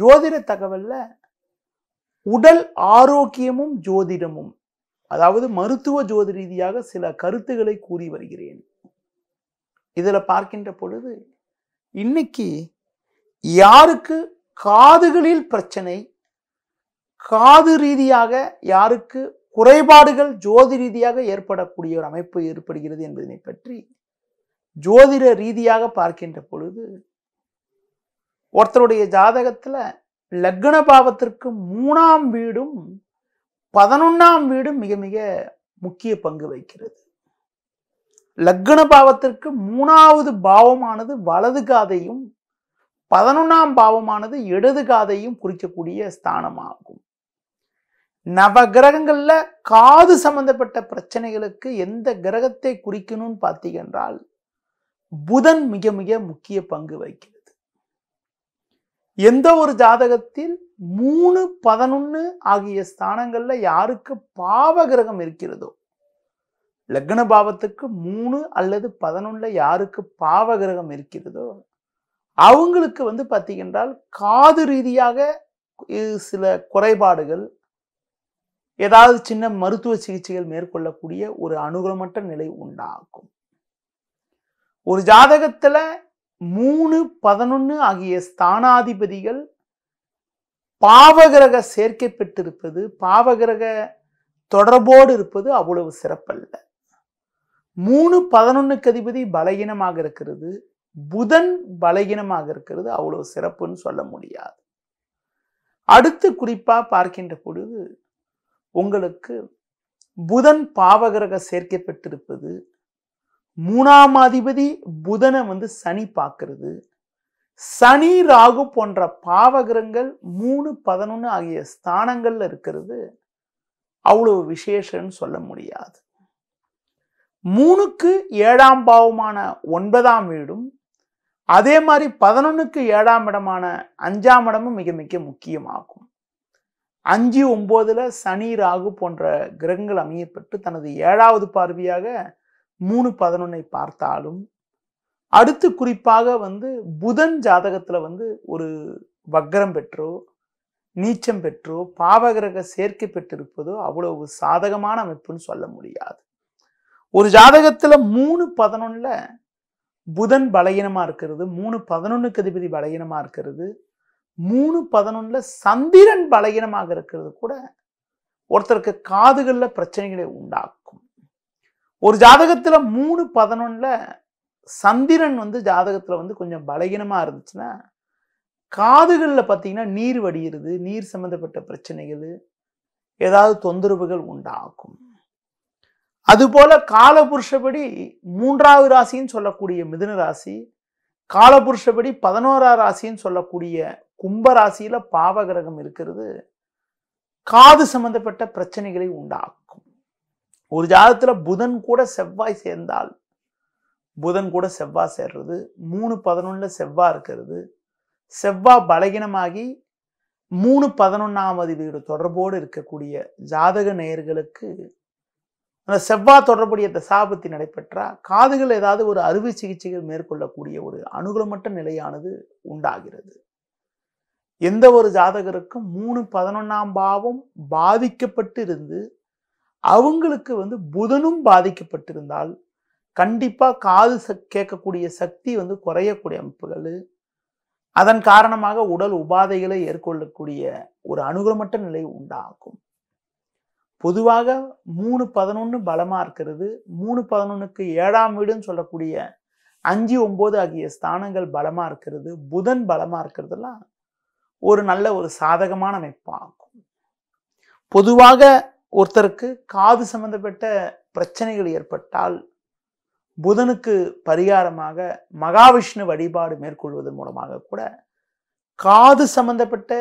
ஜோதிட தகவலில் உடல் ஆரோக்கியமும் ஜோதிடமும் அதாவது மருத்துவ ஜோதி ரீதியாக சில கருத்துக்களை கூறி வருகிறேன் இதில் பார்க்கின்ற பொழுது இன்னைக்கு யாருக்கு காதுகளில் பிரச்சனை காது ரீதியாக யாருக்கு குறைபாடுகள் ஜோதி ரீதியாக ஏற்படக்கூடிய ஒரு அமைப்பு ஏற்படுகிறது என்பதனை பற்றி ஜோதிட ரீதியாக பார்க்கின்ற பொழுது ஒருத்தருடைய ஜாதகத்தில் லக்ன பாவத்திற்கு மூணாம் வீடும் பதினொன்றாம் வீடும் மிக மிக முக்கிய பங்கு வகிக்கிறது லக்ன பாவத்திற்கு மூணாவது பாவமானது வலது காதையும் பதினொன்றாம் பாவமானது இடது காதையும் குறிக்கக்கூடிய ஸ்தானமாகும் நவ கிரகங்களில் காது சம்பந்தப்பட்ட பிரச்சனைகளுக்கு எந்த கிரகத்தை குறிக்கணும்னு பார்த்தீங்கன்றால் புதன் மிக மிக முக்கிய பங்கு வகிக்கும் எந்த ஒரு ஜாதகத்தில் மூணு பதினொன்று ஆகிய ஸ்தானங்களில் யாருக்கு பாவ கிரகம் இருக்கிறதோ லக்ன பாவத்துக்கு மூணு அல்லது பதினொன்றில் யாருக்கு பாவ கிரகம் இருக்கிறதோ அவங்களுக்கு வந்து பார்த்தீங்கன்றால் காது ரீதியாக சில குறைபாடுகள் ஏதாவது சின்ன மருத்துவ சிகிச்சைகள் மேற்கொள்ளக்கூடிய ஒரு அனுகூலமற்ற நிலை உண்டாகும் ஒரு ஜாதகத்தில் மூணு பதினொன்று ஆகிய ஸ்தானாதிபதிகள் பாவகிரக சேர்க்கை பெற்றிருப்பது பாவகிரக தொடர்போடு இருப்பது அவ்வளவு சிறப்பல்ல மூணு பதினொன்றுக்கு அதிபதி பலகீனமாக இருக்கிறது புதன் பலகீனமாக இருக்கிறது அவ்வளவு சிறப்புன்னு சொல்ல முடியாது அடுத்து குறிப்பாக பார்க்கின்ற பொழுது உங்களுக்கு புதன் பாவகிரக சேர்க்கை பெற்றிருப்பது மூணாம் அதிபதி புதனை வந்து சனி பார்க்கறது சனி ராகு போன்ற பாவகிரங்கள் மூணு பதினொன்று ஆகிய ஸ்தானங்கள்ல இருக்கிறது அவ்வளவு விசேஷம்னு சொல்ல முடியாது மூணுக்கு ஏழாம் பாவமான ஒன்பதாம் வீடும் அதே மாதிரி பதினொன்றுக்கு ஏழாம் இடமான அஞ்சாம் இடமும் மிக மிக முக்கியமாகும் அஞ்சு ஒம்போதில் சனி ராகு போன்ற கிரகங்கள் அமையப்பட்டு தனது ஏழாவது பார்வையாக மூணு பதினொன்னை பார்த்தாலும் அடுத்து குறிப்பாக வந்து புதன் ஜாதகத்தில் வந்து ஒரு வக்ரம் பெற்றோ நீச்சம் பெற்றோ பாவகிரக சேர்க்கை பெற்றிருப்பதோ அவ்வளவு சாதகமான அமைப்புன்னு சொல்ல முடியாது ஒரு ஜாதகத்தில் மூணு பதினொன்னில் புதன் பலகீனமாக இருக்கிறது மூணு பதினொன்று அதிபதி பலகீனமாக இருக்கிறது மூணு பதினொன்னில் சந்திரன் பலகீனமாக இருக்கிறது கூட ஒருத்தருக்கு காதுகளில் பிரச்சனைகளை உண்டாக்கும் ஒரு ஜாதகத்தில் மூணு பதினொன்றில் சந்திரன் வந்து ஜாதகத்தில் வந்து கொஞ்சம் பலகீனமாக இருந்துச்சுன்னா காதுகளில் பார்த்தீங்கன்னா நீர் வடிகிறது நீர் சம்மந்தப்பட்ட பிரச்சனைகள் ஏதாவது தொந்தரவுகள் உண்டாகும் அதுபோல் காலபுருஷப்படி மூன்றாவது ராசின்னு சொல்லக்கூடிய மிதுன ராசி காலபுருஷப்படி பதினோரா ராசின்னு சொல்லக்கூடிய கும்ப ராசியில் பாவகிரகம் இருக்கிறது காது சம்பந்தப்பட்ட பிரச்சனைகளை உண்டாக்கும் ஒரு ஜாதத்தில் புதன் கூட செவ்வாய் சேர்ந்தால் புதன் கூட செவ்வாய் சேர்றது மூணு பதினொன்றில் செவ்வாய் இருக்கிறது செவ்வாய் பலகீனமாகி மூணு பதினொன்றாமது வீடு தொடர்போடு இருக்கக்கூடிய ஜாதக நேயர்களுக்கு அந்த செவ்வாய் தொடர்புடைய தசாபத்தி நடைபெற்றால் காதுகள் ஏதாவது ஒரு அறுவை சிகிச்சைகள் மேற்கொள்ளக்கூடிய ஒரு அனுகூலமற்ற நிலையானது உண்டாகிறது எந்த ஒரு ஜாதகருக்கும் மூணு பதினொன்றாம் பாவம் பாதிக்கப்பட்டு இருந்து அவங்களுக்கு வந்து புதனும் பாதிக்கப்பட்டிருந்தால் கண்டிப்பாக காது ச கேட்கக்கூடிய சக்தி வந்து குறையக்கூடிய அமைப்புகள் அதன் காரணமாக உடல் உபாதைகளை ஏற்கொள்ளக்கூடிய ஒரு அனுகூலமற்ற நிலை உண்டாகும் பொதுவாக மூணு பதினொன்று பலமாக இருக்கிறது மூணு பதினொன்றுக்கு ஏழாம் வீடுன்னு சொல்லக்கூடிய அஞ்சு ஒம்பது ஆகிய ஸ்தானங்கள் பலமாக இருக்கிறது புதன் பலமாக இருக்கிறதுலாம் ஒரு நல்ல ஒரு சாதகமான அமைப்பாகும் பொதுவாக ஒருத்தருக்கு காது சம்பந்தப்பட்ட பிரச்சனைகள் ஏற்பட்டால் புதனுக்கு பரிகாரமாக மகாவிஷ்ணு வழிபாடு மேற்கொள்வதன் மூலமாக கூட காது சம்பந்தப்பட்ட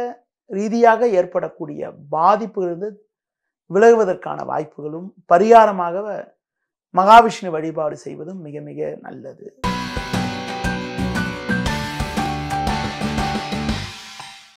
ரீதியாக ஏற்படக்கூடிய பாதிப்புகளிலிருந்து விலகுவதற்கான வாய்ப்புகளும் பரிகாரமாக மகாவிஷ்ணு வழிபாடு செய்வதும் மிக மிக நல்லது